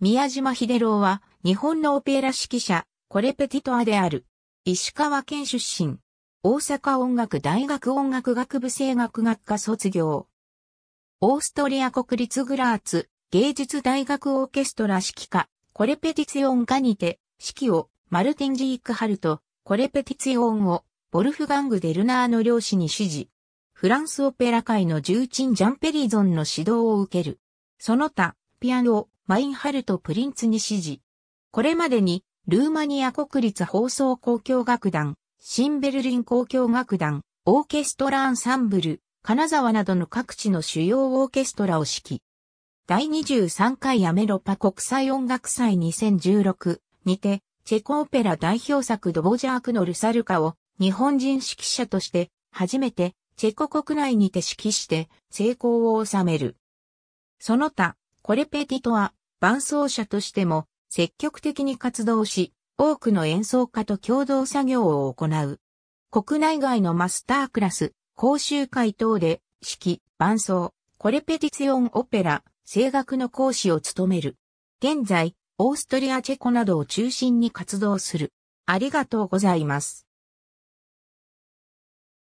宮島秀郎は、日本のオペラ指揮者、コレペティトアである。石川県出身。大阪音楽大学音楽学部声楽学科卒業。オーストリア国立グラーツ芸術大学オーケストラ指揮科、コレペティツィオン科にて、指揮をマルティン・ジークハルト、コレペティツィオンを、ボルフガング・デルナーの漁師に指示。フランスオペラ界の重鎮ジャンペリゾンの指導を受ける。その他、ピアノ、マインハルト・プリンツに指示。これまでに、ルーマニア国立放送交響楽団、シンベルリン交響楽団、オーケストラアンサンブル、金沢などの各地の主要オーケストラを指揮。第23回アメロパ国際音楽祭2016にて、チェコオペラ代表作ドボジャークのルサルカを日本人指揮者として初めてチェコ国内にて指揮して成功を収める。その他、コレペティトア、伴奏者としても積極的に活動し、多くの演奏家と共同作業を行う。国内外のマスタークラス、講習会等で指揮、伴奏、コレペティツィオンオペラ、声楽の講師を務める。現在、オーストリアチェコなどを中心に活動する。ありがとうございます。